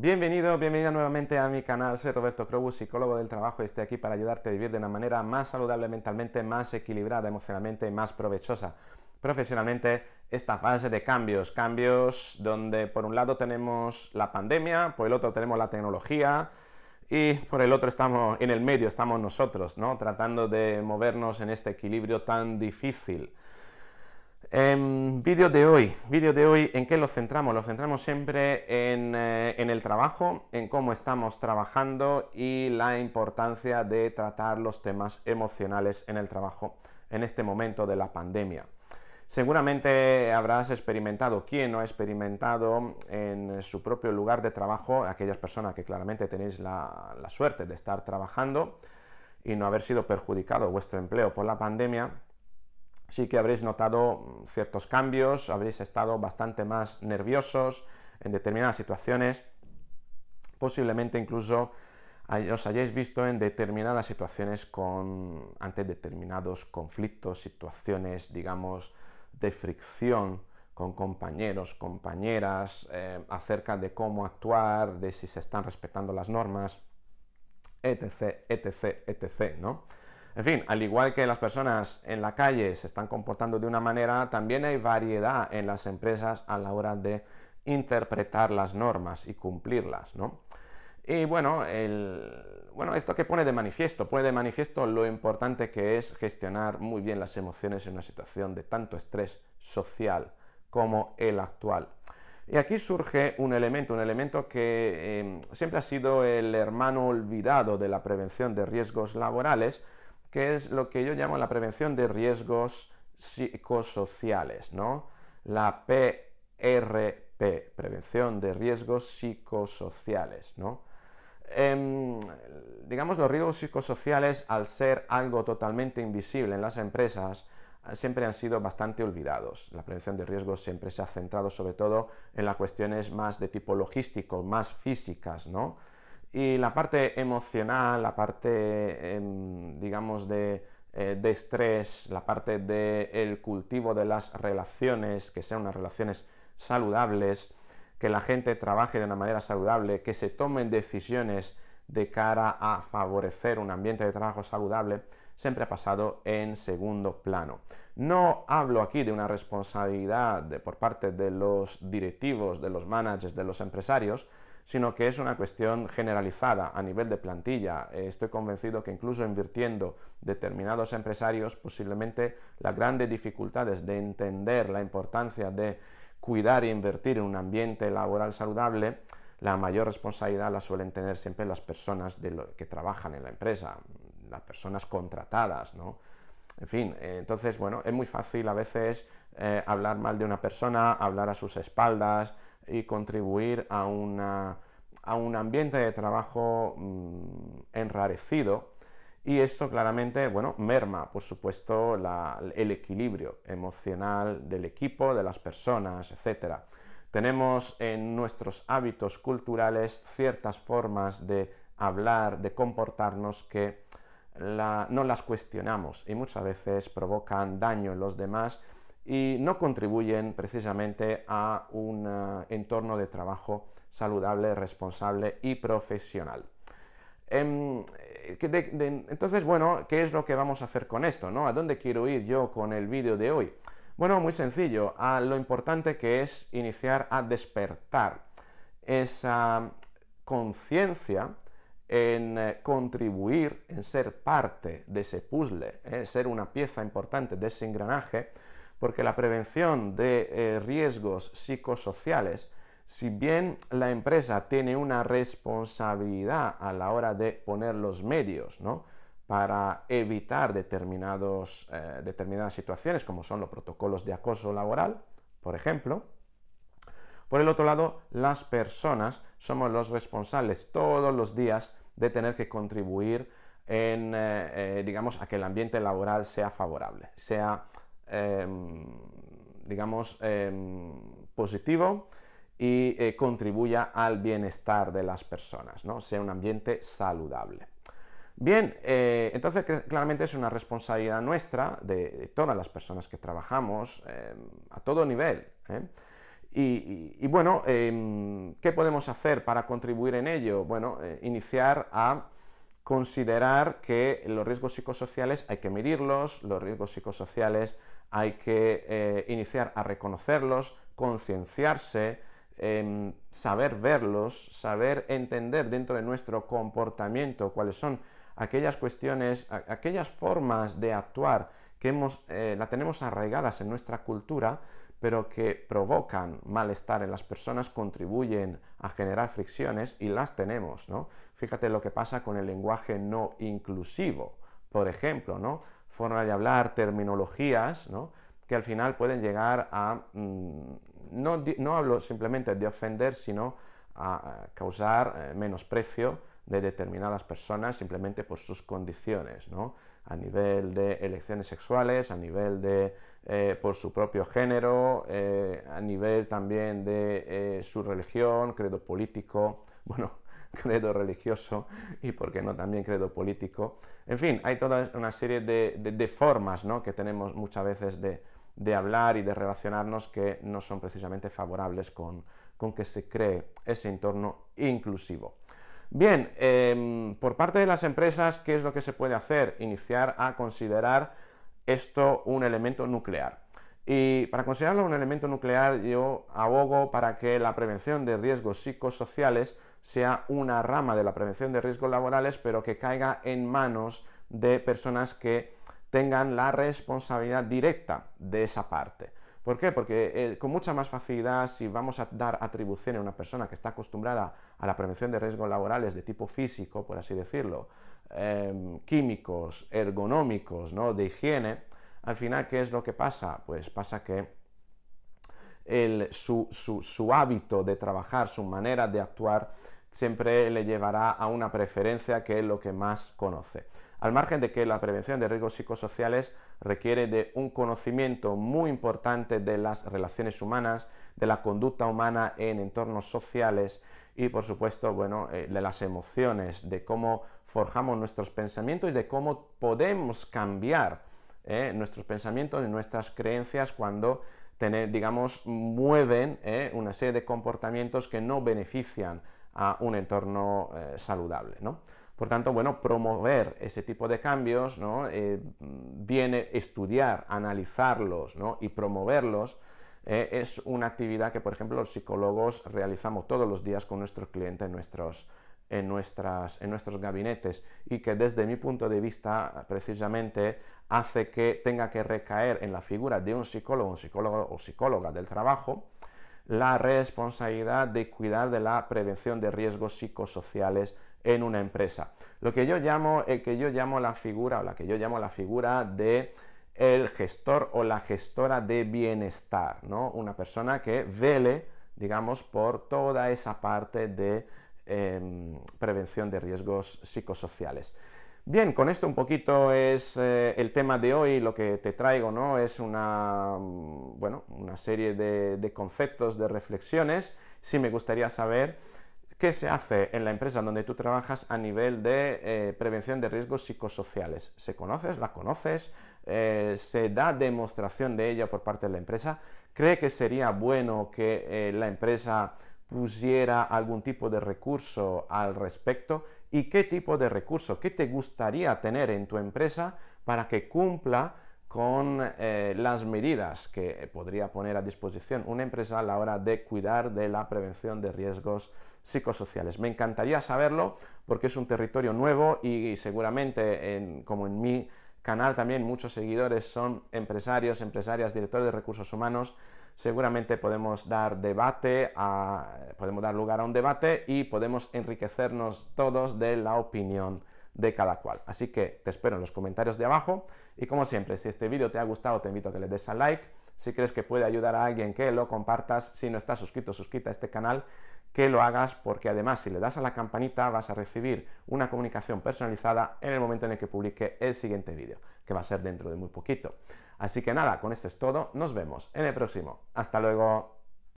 Bienvenido, bienvenida nuevamente a mi canal, soy Roberto crobu psicólogo del trabajo y estoy aquí para ayudarte a vivir de una manera más saludable mentalmente, más equilibrada emocionalmente y más provechosa profesionalmente esta fase de cambios, cambios donde por un lado tenemos la pandemia, por el otro tenemos la tecnología y por el otro estamos en el medio, estamos nosotros, ¿no? Tratando de movernos en este equilibrio tan difícil. Eh, vídeo de hoy, vídeo de hoy, ¿en qué lo centramos? Lo centramos siempre eh, en, el trabajo, en cómo estamos trabajando y la importancia de tratar los temas emocionales en el trabajo en este momento de la pandemia. Seguramente habrás experimentado, quien no ha experimentado en su propio lugar de trabajo, aquellas personas que claramente tenéis la suerte de estar trabajando y no haber sido perjudicado vuestro empleo por la pandemia, sí que habréis notado mm, ciertos cambios, habréis estado bastante más nerviosos en determinadas situaciones, posiblemente incluso os hayáis visto en determinadas situaciones ante determinados conflictos, situaciones, digamos, de fricción con compañeros, compañeras, eh, acerca de cómo actuar, de si se están respetando las normas, etc., etc., etc., ¿no? En fin, al igual que las personas en la calle se están comportando de una manera, también hay variedad en las empresas a la hora de interpretar las normas y cumplirlas, ¿no? Y bueno, esto que pone de manifiesto, pone de manifiesto lo importante que es gestionar muy bien las emociones en una situación de tanto estrés social como el actual. Y aquí surge un elemento, un elemento que eh, siempre ha sido el hermano olvidado de la prevención de riesgos laborales, que es lo que yo llamo la prevención de riesgos psicosociales, ¿no? La PRP, prevención de riesgos psicosociales, ¿no? Em, digamos, los riesgos psicosociales, al ser algo totalmente invisible en las empresas, siempre han sido bastante olvidados. La prevención de riesgos siempre se ha centrado sobre todo en las cuestiones más de tipo logístico, más físicas, ¿no? Y la parte emocional, la parte, em, digamos, eh, de, estrés, la parte del cultivo de las relaciones, que sean unas relaciones saludables, que la gente trabaje de una manera saludable, que se tomen decisiones de cara a favorecer un ambiente de trabajo saludable, siempre ha pasado en segundo plano. No hablo aquí de una responsabilidad por parte de los directivos, de los managers, de los empresarios, sino que es una cuestión generalizada a nivel de plantilla. Eh, estoy convencido que incluso invirtiendo determinados empresarios, posiblemente las grandes dificultades de entender la importancia de cuidar e invertir en un ambiente laboral saludable, la mayor responsabilidad la suelen tener siempre las personas que trabajan en la empresa las personas contratadas, ¿no? En fin, eh, entonces, bueno, es muy fácil a veces eh, hablar mal de una persona, hablar a sus espaldas y contribuir a, un ambiente de trabajo mm, enrarecido. Y esto claramente, bueno, merma, por supuesto, el equilibrio emocional del equipo, de las personas, etc. Tenemos en nuestros hábitos culturales ciertas formas de hablar, de comportarnos que no las cuestionamos y muchas veces provocan daño en los demás y no contribuyen precisamente a un eh, entorno de trabajo saludable, responsable y profesional. Em, eh, entonces, bueno, ¿qué es lo que vamos a hacer con esto? ¿no? ¿A dónde quiero ir yo con el vídeo de hoy? Bueno, muy sencillo, a lo importante que es iniciar a despertar esa conciencia en eh, contribuir, en ser parte de ese puzzle, eh, en ser una pieza importante de ese engranaje, porque la prevención de eh, riesgos psicosociales, si bien la empresa tiene una responsabilidad a la hora de poner los medios, ¿no? para evitar determinadas situaciones, como son los protocolos de acoso laboral, por ejemplo, por el otro lado, las personas somos los responsables todos los días de tener que contribuir en, eh, eh, digamos, a que el ambiente laboral sea favorable, sea, em, digamos, em, positivo y eh, contribuya al bienestar de las personas, ¿no? Sea un ambiente saludable. Bien, entonces claramente es una responsabilidad nuestra, de, todas las personas que trabajamos, em, a todo nivel. ¿eh? Y, bueno, em, ¿qué podemos hacer para contribuir en ello? Bueno, eh, iniciar a considerar que los riesgos psicosociales hay que medirlos, los riesgos psicosociales hay que eh, iniciar a reconocerlos, concienciarse, em, saber verlos, saber entender dentro de nuestro comportamiento cuáles son aquellas cuestiones, aquellas formas de actuar que hemos, eh, la tenemos arraigadas en nuestra cultura pero que provocan malestar en las personas, contribuyen a generar fricciones y las tenemos, ¿no? Fíjate lo que pasa con el lenguaje no inclusivo, por ejemplo, ¿no? Forma de hablar, terminologías, ¿no? que al final pueden llegar a, mm, no, no, hablo simplemente de ofender, sino a causar eh, menosprecio de determinadas personas simplemente por sus condiciones, ¿no? a nivel de elecciones sexuales, a nivel de eh, por su propio género, eh, a nivel también de eh, su religión, credo político, bueno, credo religioso y, por qué no, también credo político. En fin, hay toda una serie de, formas ¿no? que tenemos muchas veces de, hablar y de relacionarnos que no son precisamente favorables con que se cree ese entorno inclusivo. Bien, em, por parte de las empresas, ¿qué es lo que se puede hacer? Iniciar a considerar esto un elemento nuclear. Y para considerarlo un elemento nuclear, yo abogo para que la prevención de riesgos psicosociales sea una rama de la prevención de riesgos laborales, pero que caiga en manos de personas que tengan la responsabilidad directa de esa parte. ¿Por qué? Porque eh, con mucha más facilidad, si vamos a dar atribución a una persona que está acostumbrada a la prevención de riesgos laborales de tipo físico, por así decirlo, em, químicos, ergonómicos, ¿no? de higiene, al final, ¿qué es lo que pasa? Pues pasa que su hábito de trabajar, su manera de actuar, siempre le llevará a una preferencia que es lo que más conoce al margen de que la prevención de riesgos psicosociales requiere de un conocimiento muy importante de las relaciones humanas, de la conducta humana en entornos sociales y por supuesto, eh, de las emociones, de cómo forjamos nuestros pensamientos y de cómo podemos cambiar eh, nuestros pensamientos y nuestras creencias cuando digamos, mueven eh, una serie de comportamientos que no benefician a un entorno saludable, por tanto, bueno, promover ese tipo de cambios, eh, viene estudiar, analizarlos y promoverlos. Eh, es una actividad que, por ejemplo, los psicólogos realizamos todos los días con nuestros clientes en nuestros, en nuestros gabinetes y que desde mi punto de vista, precisamente, hace que tenga que recaer en la figura de un psicólogo, un psicólogo o psicóloga del trabajo, la responsabilidad de cuidar de la prevención de riesgos psicosociales en una empresa. Lo que yo llamo, el eh, que yo llamo la figura o la que yo llamo la figura de el gestor o la gestora de bienestar, ¿no? Una persona que vele, digamos, por toda esa parte de em, prevención de riesgos psicosociales. Bien, con esto un poquito es eh, el tema de hoy, lo que te traigo, ¿no? Es una, mm, bueno, una serie de, de conceptos, de reflexiones. Sí me gustaría saber ¿Qué se hace en la empresa donde tú trabajas a nivel de eh, prevención de riesgos psicosociales. ¿Se conoces? ¿La conoces? Eh, ¿Se da demostración de ella por parte de la empresa? ¿Cree que sería bueno que eh, la empresa pusiera algún tipo de recurso al respecto? ¿Y qué tipo de recurso? ¿Qué te gustaría tener en tu empresa para que cumpla con eh, las medidas que podría poner a disposición una empresa a la hora de cuidar de la prevención de riesgos psicosociales. Me encantaría saberlo porque es un territorio nuevo y seguramente, como en mi canal también muchos seguidores son empresarios, empresarias, directores de recursos humanos, seguramente podemos dar debate, podemos dar lugar a un debate y podemos enriquecernos todos de la opinión de cada cual. Así que te espero en los comentarios de abajo y como siempre, si este vídeo te ha gustado, te invito a que le des a like. Si crees que puede ayudar a alguien, que lo compartas. Si no estás suscrito, suscrita a este canal, que lo hagas, porque además si le das a la campanita vas a recibir una comunicación personalizada en el momento en el que publique el siguiente vídeo, que va a ser dentro de muy poquito. Así que nada, con esto es todo, nos vemos en el próximo. Hasta luego.